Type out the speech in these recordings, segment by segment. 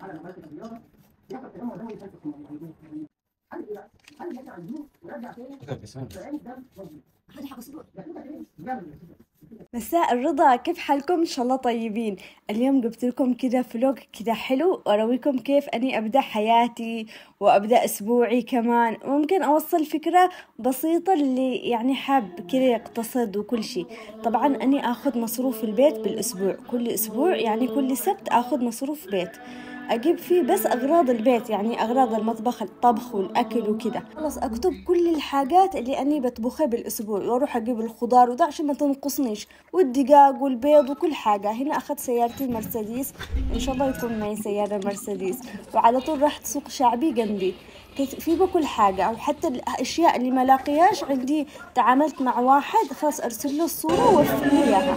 على ممارسه الرياضه يحصل تنمر دموي خلف الكميه هل ايه هل يرجع الجيوب ويرجع تاني فعين الدم موجود حاجه حق الصدور مساء الرضا كيف حالكم ان شاء الله طيبين اليوم جبت لكم كذا فلوق كذا حلو وارويكم كيف اني ابدا حياتي وابدا اسبوعي كمان ممكن اوصل فكره بسيطه اللي يعني حاب كذا يقتصد وكل شيء طبعا اني اخذ مصروف البيت بالاسبوع كل اسبوع يعني كل سبت اخذ مصروف بيت أجيب فيه بس أغراض البيت يعني أغراض المطبخ الطبخ والأكل وكده خلاص أكتب كل الحاجات اللي أني بطبخها بالأسبوع وأروح أجيب الخضار وده عشان ما تنقصنيش والدقاق والبيض وكل حاجة هنا أخذت سيارتي مرسيدس إن شاء الله يكون معي سيارة مرسيدس وعلى طول رحت سوق شعبي جنبي في بكل حاجة أو حتى الأشياء اللي ما لاقياش عندي تعاملت مع واحد خلاص أرسل له الصورة وأرسل له إياها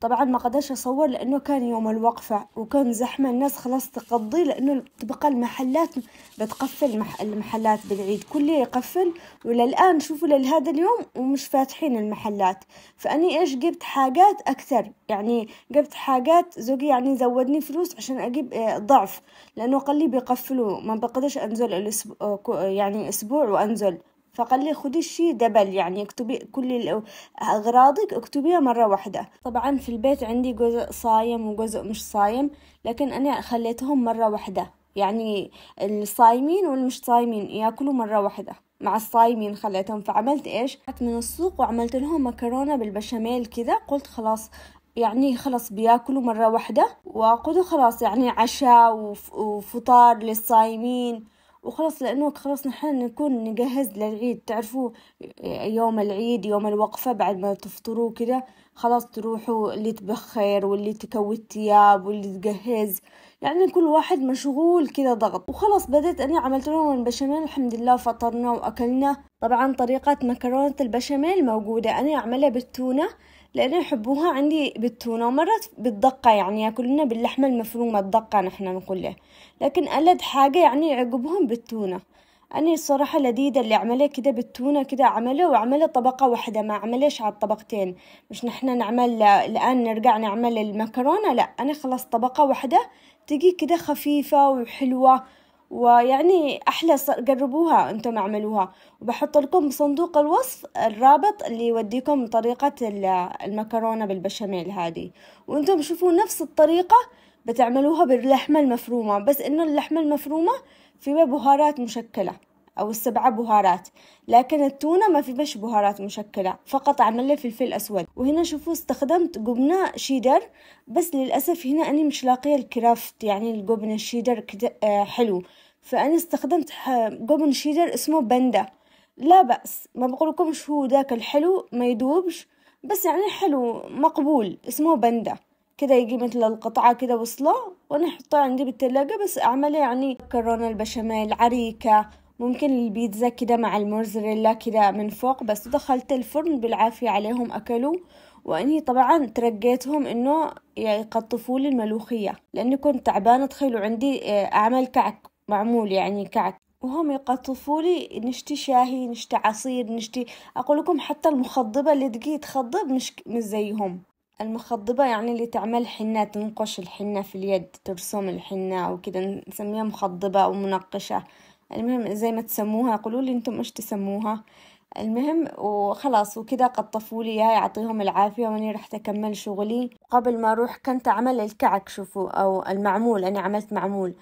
طبعا ما قدرش اصور لانه كان يوم الوقفة وكان زحمة الناس خلاص تقضي لانه تبقى المحلات بتقفل المحلات بالعيد كله يقفل وللان شوفوا لهذا اليوم ومش فاتحين المحلات فاني ايش جبت حاجات اكثر يعني جبت حاجات زوجي يعني زودني فلوس عشان اجيب آه، ضعف لانه قال لي بيقفلوا ما بقدرش انزل الاسبوع آه، يعني اسبوع وانزل فقال لي خدي الشي دبل يعني اكتبي كل أغراضك اكتبيها مرة واحدة طبعا في البيت عندي جزء صايم وجزء مش صايم لكن أنا خليتهم مرة واحدة يعني الصايمين والمش صايمين ياكلوا مرة واحدة مع الصايمين خليتهم فعملت ايش من السوق وعملت لهم مكرونة بالبشاميل كذا قلت خلاص يعني خلاص بياكلوا مرة واحدة وقلت خلاص يعني عشاء وفطار للصايمين وخلاص لأنه خلاص نحن نكون نجهز للعيد تعرفوا يوم العيد يوم الوقفة بعد ما تفطروا كده خلاص تروحوا اللي تبخر واللي تكوي الثياب واللي تجهز لأن يعني كل واحد مشغول كذا ضغط وخلاص بدأت انا عملت لهم البشاميل الحمد لله فطرنا وأكلنا طبعا طريقة مكرونة البشاميل موجودة أنا أعملها بالتونة لأن يحبوها عندي بالتونة ومرات بالدقة يعني ياكلنا باللحمة المفرومة الدقة نحن نقول له لكن ألد حاجة يعني عقبهم بالتونة أنا الصراحة لذيذة اللي عمله كده بالتونة كده عمله وعمله طبقة واحدة ما عملش على الطبقتين مش نحن نعمل الآن نرجع نعمل المكرونة لا أنا خلاص طبقة واحدة تجي كده خفيفة وحلوة ويعني أحلى جربوها أنتم اعملوها وبحط لكم بصندوق الوصف الرابط اللي يوديكم طريقة المكرونة بالبشاميل هذه وأنتم شوفوا نفس الطريقة بتعملوها باللحمة المفرومة بس إنه اللحمة المفرومة فيما بهارات مشكلة أو السبعة بهارات لكن التونة ما في بش بهارات مشكلة فقط عملنا فلفل أسود وهنا شوفوا استخدمت جبنة شيدر بس للأسف هنا أني مش لاقية الكرافت يعني الجبنة الشيدر آه، حلو فأنا استخدمت جبن شيدر اسمه بندا لا بأس ما بقولكمش هو ذاك الحلو ما يدوبش بس يعني حلو مقبول اسمه بندا كده يجي مثل القطعة كده وصلة وأنا أحطها عندي بالتلاجة بس أعملها يعني مكرونة البشاميل عريكة ممكن البيتزا كده مع الموزاريلا كده من فوق بس دخلت الفرن بالعافية عليهم أكلوا واني طبعا ترقيتهم انه يقطفوا لي الملوخية لاني كنت تعبانة تخيلوا عندي آه، اعمل كعك معمول يعني كعك وهم يقطفوا لي نشتي شاهي نشتي عصير نشتي اقول لكم حتى المخضبة اللي تجي تخضب مش مش زيهم المخضبة يعني اللي تعمل حنة تنقش الحنة في اليد ترسم الحنة أو كده نسميها مخضبة أو منقشة المهم زي ما تسموها قولوا لي انتم ايش تسموها المهم وخلاص وكده قطفوا لي اياها يعطيهم العافيه واني رحت اكمل شغلي قبل ما اروح كنت اعمل الكعك شوفوا او المعمول انا عملت معمول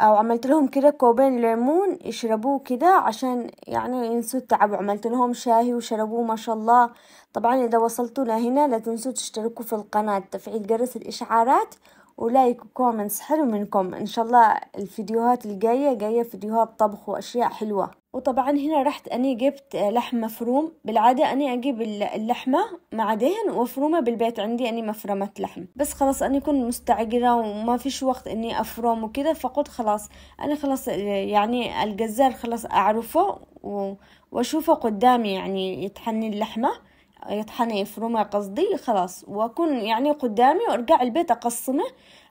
او عملت لهم كده كوبين ليمون يشربوه كده عشان يعني ينسوا التعب وعملت لهم شاهي وشربوه ما شاء الله طبعا اذا وصلتوا لهنا لا تنسوا تشتركوا في القناة تفعيل جرس الاشعارات ولايك وكومنتس حلو منكم ان شاء الله الفيديوهات الجاية جاية فيديوهات طبخ واشياء حلوة وطبعا هنا رحت أني جبت لحم مفروم بالعادة أني أجيب اللحمة مع دهن وأفرمها بالبيت عندي أني مفرمة لحم بس خلاص أني كنت مستعجلة وما فيش وقت أني أفرم وكذا فقلت خلاص أنا خلاص يعني الجزار خلاص أعرفه وأشوفه قدامي يعني يتحني اللحمة يطحنه يفرمه قصدي خلاص واكون يعني قدامي وارجع البيت اقسمه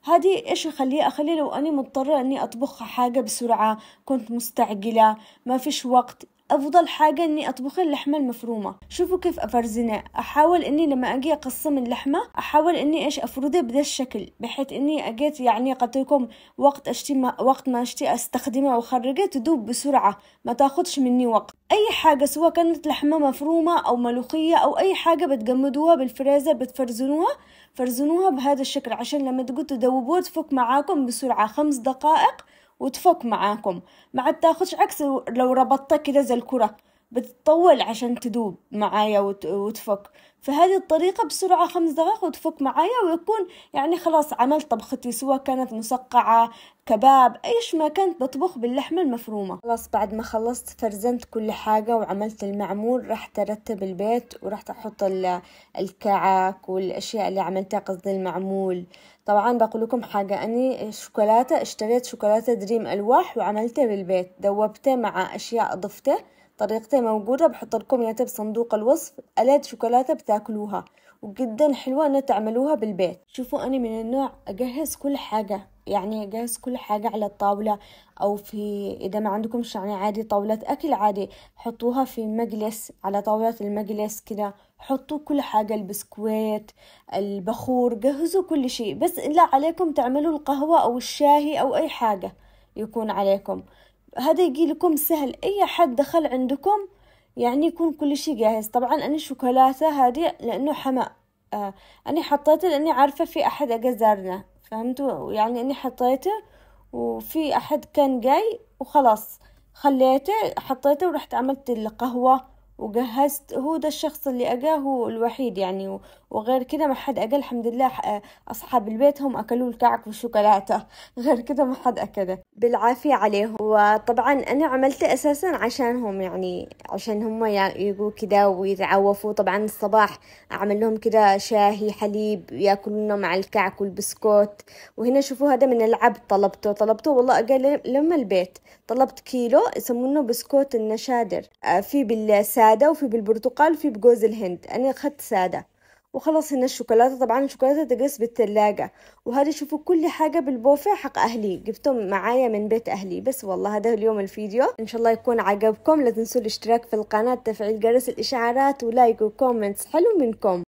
هذه ايش اخليه اخليه لو اني مضطره اني اطبخ حاجه بسرعه كنت مستعجله ما فيش وقت أفضل حاجة إني أطبخ اللحمة المفرومة شوفوا كيف أفرزنا أحاول إني لما أجي أقسم اللحمة أحاول إني إيش أفرده بذا الشكل بحيث إني أجيت يعني قلت لكم وقت أشتي ما وقت ما أشتي أستخدمها وأخرجه تدوب بسرعة ما تاخدش مني وقت أي حاجة سواء كانت لحمة مفرومة أو ملوخية أو أي حاجة بتجمدوها بالفريزر بتفرزنوها فرزنوها بهذا الشكل عشان لما تقول تدوبوها تفك معاكم بسرعة خمس دقائق وتفك معاكم ما عاد تاخدش عكس لو ربطتها كده زي الكرة بتطول عشان تذوب معايا وتفك فهذه الطريقة بسرعة خمس دقائق وتفك معايا ويكون يعني خلاص عملت طبختي سواء كانت مسقعة كباب ايش ما كنت بطبخ باللحمة المفرومة خلاص بعد ما خلصت فرزنت كل حاجة وعملت المعمول رحت ارتب البيت ورحت احط الكعك والاشياء اللي عملتها قصدي المعمول طبعا بقول لكم حاجة اني شوكولاتة اشتريت شوكولاتة دريم الواح وعملتها بالبيت دوبته مع اشياء اضفته طريقتين موجودة بحط لكم ياتي بصندوق الوصف ألات شوكولاتة بتاكلوها وجدا حلوة إن تعملوها بالبيت شوفوا أنا من النوع أجهز كل حاجة يعني أجهز كل حاجة على الطاولة أو في إذا ما عندكمش يعني عادي طاولة أكل عادي حطوها في مجلس على طاولة المجلس كده حطوا كل حاجة البسكويت البخور جهزوا كل شيء بس لا عليكم تعملوا القهوة أو الشاهي أو أي حاجة يكون عليكم هذا يجي لكم سهل اي حد دخل عندكم يعني يكون كل شيء جاهز طبعا انا الشوكولاته هذه لانه حماء آه انا حطيته لاني عارفه في احد اجازرنا فهمتوا يعني اني حطيته وفي احد كان جاي وخلاص خليته حطيته ورحت عملت القهوه وجهزت هو ده الشخص اللي اجاه هو الوحيد يعني وغير كده ما حد أكل الحمد لله أصحاب البيت هم أكلوا الكعك والشوكولاتة غير كده ما حد أكله بالعافية عليهم وطبعا أنا عملته أساسا عشانهم يعني عشان هم يقوا كده ويتعوفوا طبعا الصباح أعمل لهم كده شاهي حليب ياكلونه مع الكعك والبسكوت وهنا شوفوا هذا من العب طلبته طلبته والله أقل لما البيت طلبت كيلو يسمونه بسكوت النشادر آه، في بالسادة وفي بالبرتقال وفي بجوز الهند أنا أخذت سادة وخلص هنا الشوكولاته طبعا الشوكولاته تجلس بالثلاجه وهذا شوفوا كل حاجه بالبوفيه حق اهلي جبتهم معايا من بيت اهلي بس والله هذا اليوم الفيديو ان شاء الله يكون عجبكم لا تنسوا الاشتراك في القناه تفعيل جرس الاشعارات ولايك وكومنتس حلو منكم